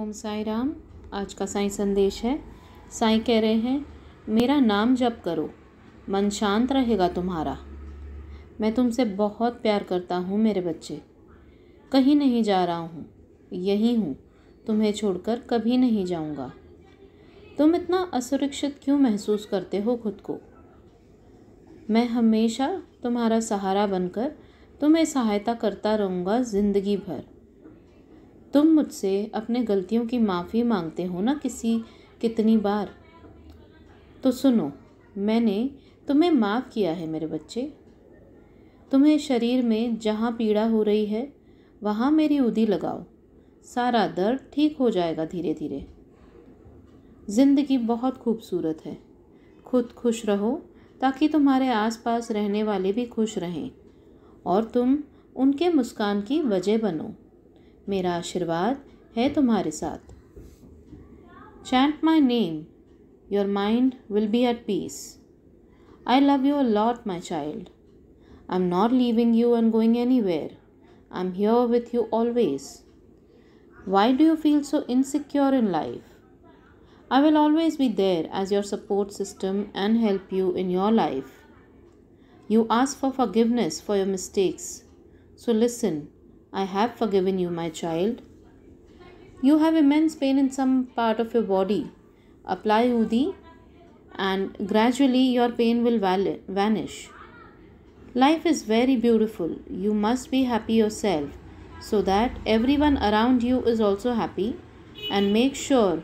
ओम साई राम आज का साई संदेश है साई कह रहे हैं मेरा नाम जप करो मन शांत रहेगा तुम्हारा मैं तुमसे बहुत प्यार करता हूँ मेरे बच्चे कहीं नहीं जा रहा हूँ यहीं हूँ तुम्हें छोड़कर कभी नहीं जाऊँगा तुम इतना असुरक्षित क्यों महसूस करते हो खुद को मैं हमेशा तुम्हारा सहारा बनकर तुम्हें सहायता करता रहूँगा ज़िंदगी भर तुम मुझसे अपने गलतियों की माफ़ी मांगते हो ना किसी कितनी बार तो सुनो मैंने तुम्हें माफ़ किया है मेरे बच्चे तुम्हें शरीर में जहाँ पीड़ा हो रही है वहाँ मेरी उदी लगाओ सारा दर्द ठीक हो जाएगा धीरे धीरे ज़िंदगी बहुत खूबसूरत है खुद खुश रहो ताकि तुम्हारे आसपास रहने वाले भी खुश रहें और तुम उनके मुस्कान की वजह बनो मेरा आशीर्वाद है तुम्हारे साथ chant my name your mind will be at peace I love you a lot my child I am not leaving you and going anywhere I am here with you always why do you feel so insecure in life I will always be there as your support system and help you in your life. You ask for forgiveness for your mistakes. So listen I have forgiven you, my child. You have immense pain in some part of your body. Apply Udi and gradually your pain will vanish. Life is very beautiful. You must be happy yourself so that everyone around you is also happy and make sure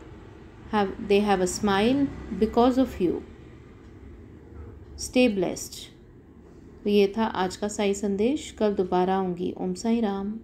have, they have a smile because of you. Stay blessed. तो ये था आज का साई संदेश कल दोबारा आऊँगी ओम साई राम